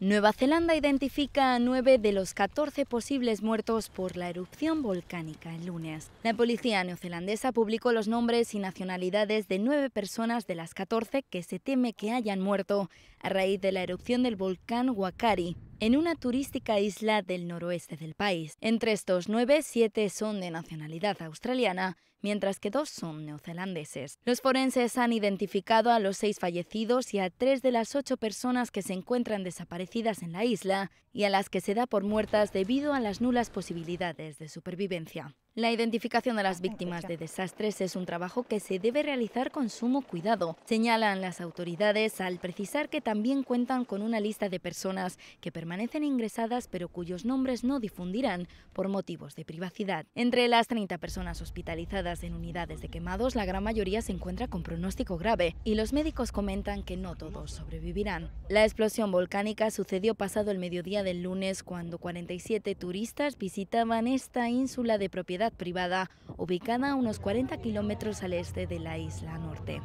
Nueva Zelanda identifica a nueve de los 14 posibles muertos por la erupción volcánica el lunes. La policía neozelandesa publicó los nombres y nacionalidades de nueve personas de las 14 que se teme que hayan muerto a raíz de la erupción del volcán Wakari, en una turística isla del noroeste del país. Entre estos nueve, siete son de nacionalidad australiana, mientras que dos son neozelandeses. Los forenses han identificado a los seis fallecidos y a tres de las ocho personas que se encuentran desaparecidas en la isla y a las que se da por muertas debido a las nulas posibilidades de supervivencia. La identificación de las víctimas de desastres es un trabajo que se debe realizar con sumo cuidado, señalan las autoridades al precisar que también cuentan con una lista de personas que permanecen ingresadas pero cuyos nombres no difundirán por motivos de privacidad. Entre las 30 personas hospitalizadas en unidades de quemados, la gran mayoría se encuentra con pronóstico grave y los médicos comentan que no todos sobrevivirán. La explosión volcánica sucedió pasado el mediodía del lunes cuando 47 turistas visitaban esta ínsula de propiedad privada, ubicada a unos 40 kilómetros al este de la isla norte.